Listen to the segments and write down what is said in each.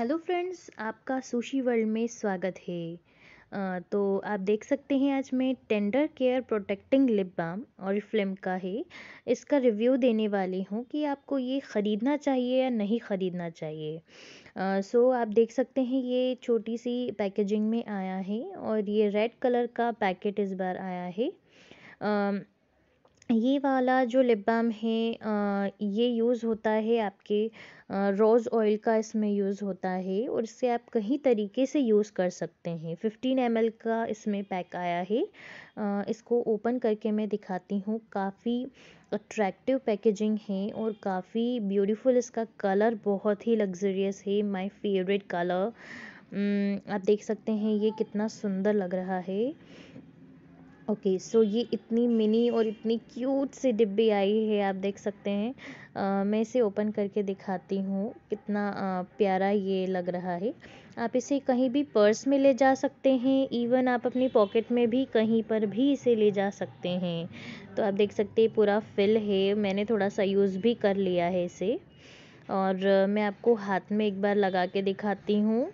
hello friends आपका Sushi World में स्वागत है तो आप देख सकते हैं आज मैं tender care protecting lip balm और फ्लिम का है इसका रिव्यू देने वाली हूँ कि आपको ये ख़रीदना चाहिए या नहीं ख़रीदना चाहिए सो आप देख सकते हैं ये छोटी सी पैकेजिंग में आया है और ये रेड कलर का पैकेट इस बार आया है आ, ये वाला जो लिप बाम है ये यूज़ होता है आपके रोज़ ऑयल का इसमें यूज़ होता है और इससे आप कहीं तरीके से यूज़ कर सकते हैं फिफ्टीन एम का इसमें पैक आया है इसको ओपन करके मैं दिखाती हूँ काफ़ी अट्रैक्टिव पैकेजिंग है और काफ़ी ब्यूटीफुल इसका कलर बहुत ही लग्जरियस है माय फेवरेट कलर आप देख सकते हैं ये कितना सुंदर लग रहा है ओके सो ये इतनी मिनी और इतनी क्यूट सी डिब्बी आई है आप देख सकते हैं आ, मैं इसे ओपन करके दिखाती हूँ कितना आ, प्यारा ये लग रहा है आप इसे कहीं भी पर्स में ले जा सकते हैं इवन आप अपनी पॉकेट में भी कहीं पर भी इसे ले जा सकते हैं तो आप देख सकते हैं पूरा फिल है मैंने थोड़ा सा यूज़ भी कर लिया है इसे और मैं आपको हाथ में एक बार लगा के दिखाती हूँ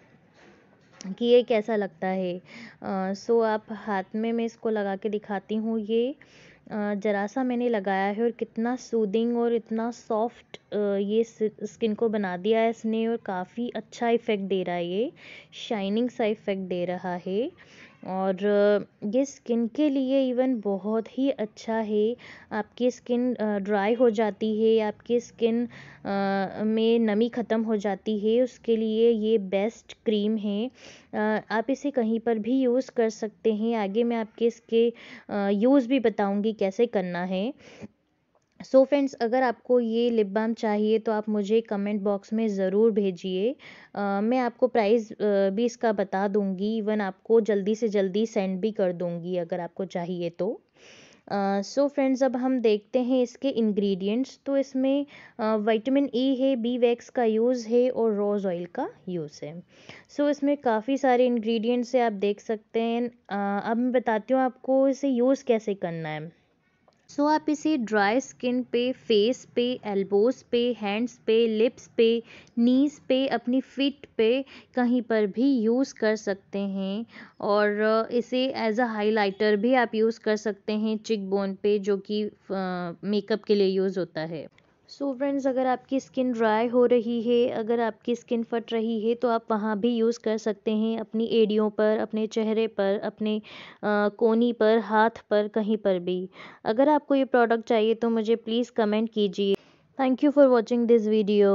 कि ये कैसा लगता है सो आप हाथ में मैं इसको लगा के दिखाती हूँ ये ज़रा सा मैंने लगाया है और कितना सूदिंग और इतना सॉफ्ट ये स्किन को बना दिया है इसने और काफ़ी अच्छा इफ़ेक्ट दे रहा है ये शाइनिंग सा इफ़ेक्ट दे रहा है और ये स्किन के लिए इवन बहुत ही अच्छा है आपकी स्किन ड्राई हो जाती है आपकी स्किन में नमी ख़त्म हो जाती है उसके लिए ये बेस्ट क्रीम है आप इसे कहीं पर भी यूज़ कर सकते हैं आगे मैं आपके इसके यूज़ भी बताऊँगी कैसे करना है सो so फ्रेंड्स अगर आपको ये लिप बाम चाहिए तो आप मुझे कमेंट बॉक्स में ज़रूर भेजिए मैं आपको प्राइस भी इसका बता दूंगी इवन आपको जल्दी से जल्दी सेंड भी कर दूंगी अगर आपको चाहिए तो सो uh, फ्रेंड्स so अब हम देखते हैं इसके इंग्रेडिएंट्स तो इसमें विटामिन ई e है बी वैक्स का यूज़ है और रोज़ ऑयल का यूज़ है सो so, इसमें काफ़ी सारे इंग्रेडिएंट्स है आप देख सकते हैं uh, अब मैं बताती हूँ आपको इसे यूज़ कैसे करना है सो so, आप इसे ड्राई स्किन पे फेस पे एल्बोज पे हैंड्स पे लिप्स पे नीज पे अपनी फिट पे कहीं पर भी यूज़ कर सकते हैं और इसे एज अ हाइलाइटर भी आप यूज़ कर सकते हैं चिक बोन पे जो कि मेकअप के लिए यूज़ होता है सो so फ्रेंड्स अगर आपकी स्किन ड्राई हो रही है अगर आपकी स्किन फट रही है तो आप वहाँ भी यूज़ कर सकते हैं अपनी एड़ियों पर अपने चेहरे पर अपने आ, कोनी पर हाथ पर कहीं पर भी अगर आपको ये प्रोडक्ट चाहिए तो मुझे प्लीज़ कमेंट कीजिए thank you for watching this video